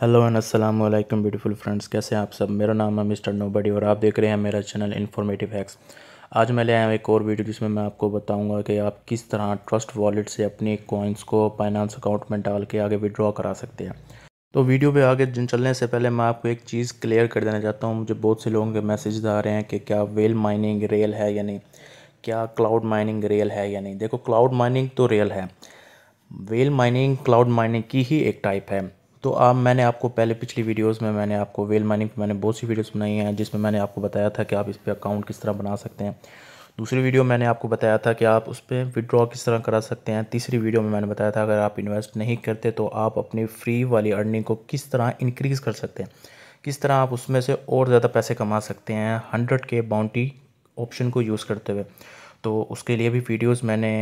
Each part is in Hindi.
हेलो एंड अस्सलाम वालेकुम ब्यूटीफुल फ्रेंड्स कैसे हैं आप सब मेरा नाम है मिस्टर नोबडी और आप देख रहे हैं मेरा चैनल इन्फॉर्मेटिव हैक्स आज मैं ले आया हूँ एक और वीडियो जिसमें मैं आपको बताऊंगा कि आप किस तरह ट्रस्ट वॉलेट से अपने कॉइन्स को फाइनेंस अकाउंट में डाल के आगे विड्रॉ करा सकते हैं तो वीडियो पर आगे जिन चलने से पहले मैं आपको एक चीज़ क्लियर कर देना चाहता हूँ मुझे बहुत से लोगों के मैसेज आ रहे हैं कि क्या वेल माइनिंग रियल है या नहीं क्या क्लाउड माइनिंग रियल है या नहीं देखो क्लाउड माइनिंग तो रियल है वेल माइनिंग क्लाउड माइनिंग की ही एक टाइप है तो आप मैंने आपको पहले पिछली वीडियोस में मैंने आपको वेल माइनिंग मैंने बहुत सी वीडियोस बनाई हैं जिसमें मैंने आपको बताया था कि आप इस पर अकाउंट किस तरह बना सकते हैं दूसरी वीडियो मैंने आपको बताया था कि आप उस पर विड्रॉ किस तरह करा सकते हैं तीसरी वीडियो में मैंने बताया था अगर आप इन्वेस्ट नहीं करते तो आप अपनी फ्री वाली अर्निंग को किस तरह इंक्रीज़ कर सकते हैं किस तरह आप उसमें से और ज़्यादा पैसे कमा सकते हैं हंड्रेड के बाउंटी ऑप्शन को यूज़ करते हुए तो उसके लिए भी वीडियोस मैंने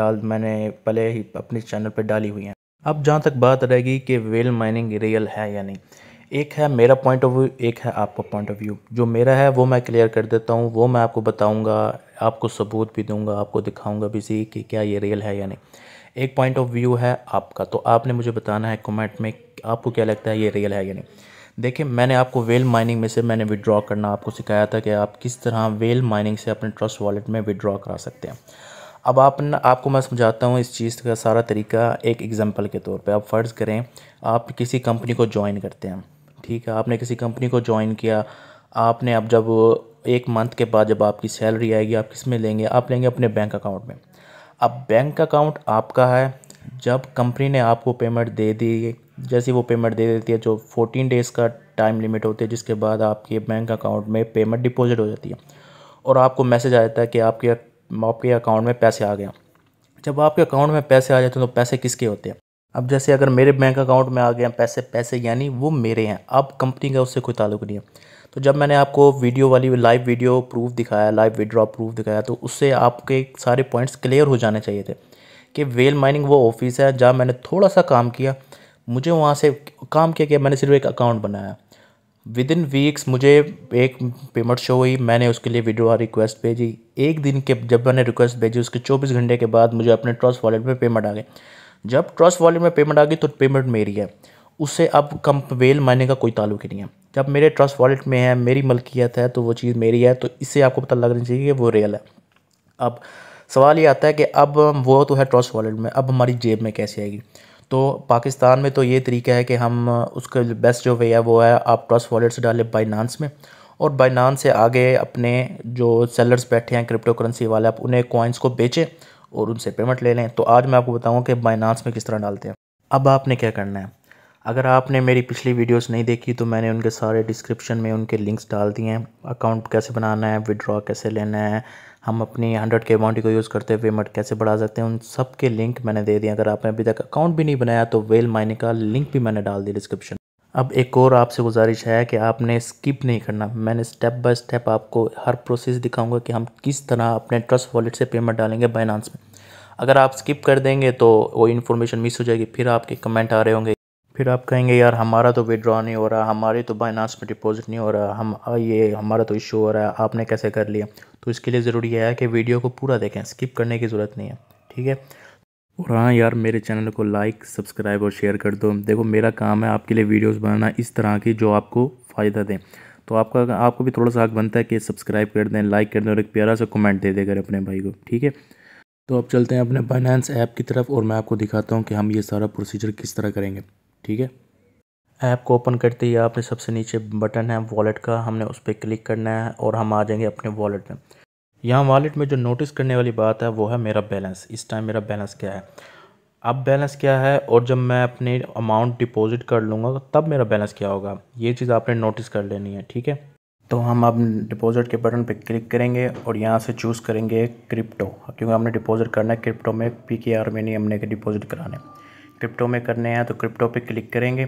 डाल मैंने पहले ही अपने चैनल पर डाली हुई हैं अब जहाँ तक बात रहेगी कि वेल माइनिंग रियल है या नहीं एक है मेरा पॉइंट ऑफ व्यू एक है आपका पॉइंट ऑफ व्यू जो मेरा है वो मैं क्लियर कर देता हूँ वो मैं आपको बताऊँगा आपको सबूत भी दूँगा आपको दिखाऊँगा भी सही कि क्या ये रियल है या नहीं एक पॉइंट ऑफ व्यू है आपका तो आपने मुझे बताना है कमेंट में आपको क्या लगता है ये रियल है या नहीं देखिए मैंने आपको वेल माइनिंग में से मैंने विड्रॉ करना आपको सिखाया था कि आप किस तरह वेल माइनिंग से अपने ट्रस्ट वॉलेट में विड्रॉ करा सकते हैं अब आप न, आपको मैं समझाता हूँ इस चीज़ का सारा तरीका एक एग्ज़ाम्पल के तौर पे आप फ़र्ज़ करें आप किसी कंपनी को ज्वाइन करते हैं ठीक है आपने किसी कंपनी को ज्वाइन किया आपने अब जब एक मंथ के बाद जब आपकी सैलरी आएगी आप किस में लेंगे आप लेंगे अपने बैंक अकाउंट में अब बैंक अकाउंट आपका है जब कंपनी ने आपको पेमेंट दे दी जैसे वो पेमेंट दे देती है जो फोर्टीन डेज़ का टाइम लिमिट होती है जिसके बाद आपके बैंक अकाउंट में पेमेंट डिपॉजिट हो जाती है और आपको मैसेज आ जाता है कि आपके आपके अकाउंट में पैसे आ गया जब आपके अकाउंट में पैसे आ जाते हैं तो पैसे किसके होते हैं अब जैसे अगर मेरे बैंक अकाउंट में आ गए पैसे पैसे यानी वो मेरे हैं अब कंपनी का उससे कोई ताल्लुक नहीं है तो जब मैंने आपको वीडियो वाली लाइव वीडियो प्रूफ दिखाया लाइव विड्रॉ प्रूफ दिखाया तो उससे आपके सारे पॉइंट्स क्लियर हो जाने चाहिए थे कि वेल माइनिंग वो ऑफिस है जहाँ मैंने थोड़ा सा काम किया मुझे वहाँ से काम किया कि मैंने सिर्फ एक अकाउंट बनाया विद इन वीक्स मुझे एक पेमेंट शो हुई मैंने उसके लिए वीडियो रिक्वेस्ट भेजी एक दिन के जब मैंने रिक्वेस्ट भेजी उसके 24 घंटे के बाद मुझे अपने ट्रस्ट वॉलेट में पेमेंट आ गई जब ट्रस्ट वॉलेट में पेमेंट आ गई तो पेमेंट मेरी है उससे अब कम वेल मायने का कोई ताल्लुक ही नहीं है जब मेरे ट्रस्ट वॉलेट में है मेरी मलकियत है तो वो चीज़ मेरी है तो इससे आपको पता लगना चाहिए कि वो रियल है अब सवाल ये आता है कि अब वो तो है ट्रस्ट वॉलेट में अब हमारी जेब में कैसे आएगी तो पाकिस्तान में तो ये तरीका है कि हम उसका बेस्ट जो वे है वो है आप ट्रस्ट वॉलेट से डालें बाइनानस में और बाइनानस से आगे अपने जो सेलर्स बैठे हैं क्रिप्टो करेंसी वाले आप उन्हें कॉइन्स को बेचें और उनसे पेमेंट ले लें तो आज मैं आपको बताऊँगा कि बाइनानस में किस तरह डालते हैं अब आपने क्या करना है अगर आपने मेरी पिछली वीडियोस नहीं देखी तो मैंने उनके सारे डिस्क्रिप्शन में उनके लिंक्स डाल दिए हैं अकाउंट कैसे बनाना है विड्रॉ कैसे लेना है हम अपनी हंड्रेड के अमाउंट को यूज़ करते हुए पेमेंट कैसे बढ़ा सकते हैं उन सब के लिंक मैंने दे दिए अगर आपने अभी तक अकाउंट भी नहीं बनाया तो वेल माइनिंग का लिंक भी मैंने डाल दिया डिस्क्रिप्शन अब एक और आपसे गुजारिश है कि आपने स्किप नहीं करना मैंने स्टेप बाय स्टेप आपको हर प्रोसेस दिखाऊंगा कि हम किस तरह अपने ट्रस्ट वॉलेट से पेमेंट डालेंगे बाइनांस में अगर आप स्किप कर देंगे तो वो इन्फॉर्मेशन मिस हो जाएगी फिर आपके कमेंट आ रहे होंगे फिर आप कहेंगे यार हमारा तो विड्रॉ नहीं हो रहा हमारे तो बाइनास में डिपॉजिट नहीं हो रहा हम ये हमारा तो इशू हो रहा है आपने कैसे कर लिया तो इसके लिए ज़रूरी है कि वीडियो को पूरा देखें स्किप करने की ज़रूरत नहीं है ठीक है और हाँ यार मेरे चैनल को लाइक सब्सक्राइब और शेयर कर दो देखो मेरा काम है आपके लिए वीडियोस बनाना इस तरह की जो आपको फ़ायदा दें तो आपका आपको भी थोड़ा सा हक बनता है कि सब्सक्राइब कर दें लाइक कर दें और एक प्यारा सा कमेंट दे दे कर अपने भाई को ठीक है तो अब चलते हैं अपने फाइनेंस ऐप की तरफ और मैं आपको दिखाता हूँ कि हम ये सारा प्रोसीजर किस तरह करेंगे ठीक है ऐप को ओपन करते ही आपने सबसे नीचे बटन है वॉलेट का हमने उस पर क्लिक करना है और हम आ जाएंगे अपने वॉलेट में यहाँ वॉलेट में जो नोटिस करने वाली बात है वो है मेरा बैलेंस इस टाइम मेरा बैलेंस क्या है अब बैलेंस क्या है और जब मैं अपने अमाउंट डिपॉजिट कर लूँगा तब मेरा बैलेंस क्या होगा ये चीज़ आपने नोटिस कर लेनी है ठीक है तो हम अब डिपॉजिट के बटन पर क्लिक करेंगे और यहाँ से चूज़ करेंगे क्रिप्टो क्योंकि हमने डिपॉजिट करना है क्रिप्टो में पी के आर में नहीं हमने डिपॉजिट कराना है क्रिप्टो में करने हैं तो क्रिप्टो पे क्लिक करेंगे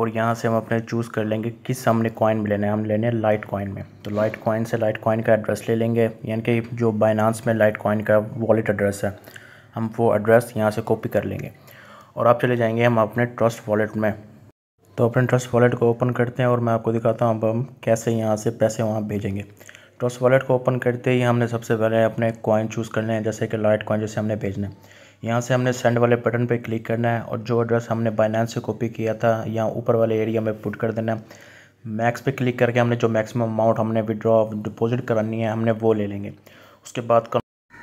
और यहाँ से हम अपने चूज़ कर लेंगे किस हमने कॉइन में लेना है हम लेने हैं लाइट कॉइन में तो लाइट कॉइन से लाइट कॉइन का एड्रेस ले लेंगे यानी कि जो बाइनांस में लाइट कॉइन का वॉलेट एड्रेस है हम वो एड्रेस यहाँ से कॉपी कर लेंगे और आप चले जाएंगे हम अपने ट्रस्ट वॉलेट में तो अपने ट्रस्ट वॉलेट को ओपन करते हैं और मैं आपको दिखाता हूँ अब हम कैसे यहाँ से पैसे वहाँ भेजेंगे ट्रस्ट वॉलेट को ओपन करते ही हमने सबसे पहले अपने कॉइन चूज़ करने हैं जैसे कि लाइट कॉइन जैसे हमने भेजना है यहाँ से हमने सेंड वाले बटन पे क्लिक करना है और जो एड्रेस हमने बाइनेंस से कॉपी किया था यहाँ ऊपर वाले एरिया में पुट कर देना है मैक्स पे क्लिक करके हमने जो मैक्सिमम अमाउंट हमने विड्रॉ डिपॉजिट करानी है हमने वो ले लेंगे उसके बाद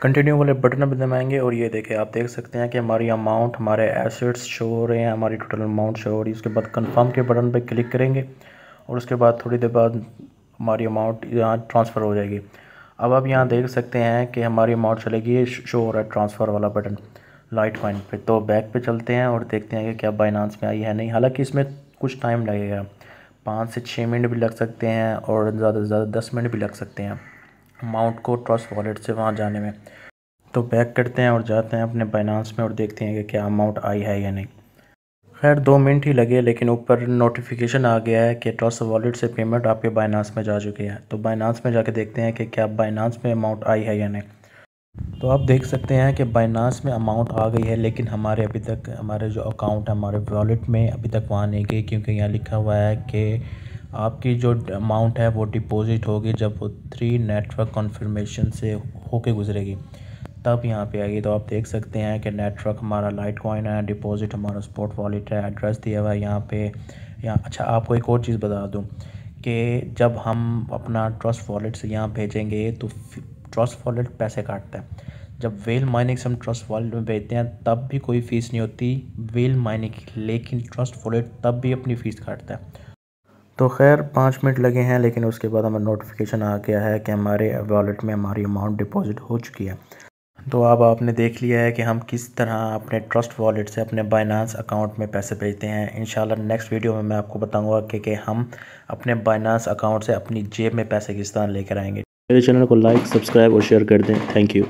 कंटिन्यू वाले बटन पर दबाएंगे और ये देखें आप देख सकते हैं कि हमारी अमाउंट हमारे एसेट्स शो हो रहे हैं हमारी टोटल अमाउंट शो हो रही है उसके बाद कन्फर्म के बटन पर क्लिक करेंगे और उसके बाद थोड़ी देर बाद हमारी अमाउंट यहाँ ट्रांसफ़र हो जाएगी अब आप यहाँ देख सकते हैं कि हमारी अमाउंट चलेगी शो हो रहा है ट्रांसफ़र वाला बटन लाइट कॉइन पर तो बैक पे चलते हैं और देखते हैं कि क्या बाइनांस में आई है नहीं हालांकि इसमें कुछ टाइम लगेगा पाँच से छः मिनट भी लग सकते हैं और ज़्यादा से ज़्यादा दस मिनट भी लग सकते हैं अमाउंट को ट्रस्ट वॉलेट से वहाँ जाने में तो बैक करते हैं और जाते हैं अपने बाइनांस में और देखते हैं कि क्या अमाउंट आई है या नहीं खैर दो मिनट ही लगे लेकिन ऊपर नोटिफिकेशन आ गया है कि ट्रस्ट वॉलेट से पेमेंट आपके बाइनांस में जा चुके हैं तो बाइनांस में जाके देखते हैं कि क्या बाइनांस में अमाउंट आई है या नहीं तो आप देख सकते हैं कि बाइनास में अमाउंट आ गई है लेकिन हमारे अभी तक हमारे जो अकाउंट हमारे वॉलेट में अभी तक वहाँ नहीं गई क्योंकि यहाँ लिखा हुआ है कि आपकी जो अमाउंट है वो डिपॉजिट होगी जब वो थ्री नेटवर्क कॉन्फर्मेशन से होके गुजरेगी तब यहाँ पे आएगी तो आप देख सकते हैं कि नेटवर्क हमारा लाइट कॉइन है डिपॉजिट हमारा स्पोर्ट वॉलेट है एड्रेस दिया हुआ है यहाँ पे यहाँ अच्छा आपको एक और चीज़ बता दूँ कि जब हम अपना ट्रस्ट वॉलेट से यहाँ भेजेंगे तो ट्रस्ट वॉलेट पैसे काटता है जब वेल माइनिंग से हम ट्रस्ट वॉलेट में भेजते हैं तब भी कोई फ़ीस नहीं होती वेल माइनिंग की लेकिन ट्रस्ट वॉलेट तब भी अपनी फ़ीस काटता है तो खैर पाँच मिनट लगे हैं लेकिन उसके बाद हमें नोटिफिकेशन आ गया है कि हमारे वॉलेट में हमारी अमाउंट डिपॉजिट हो चुकी है तो अब आपने देख लिया है कि हम किस तरह अपने ट्रस्ट वॉलेट से अपने बाइनांस अकाउंट में पैसे भेजते हैं इन नेक्स्ट वीडियो में मैं आपको बताऊंगा कि, कि हम अपने बाइनांस अकाउंट से अपनी जेब में पैसे किस तरह लेकर आएंगे मेरे चैनल को लाइक सब्सक्राइब और शेयर कर दें थैंक यू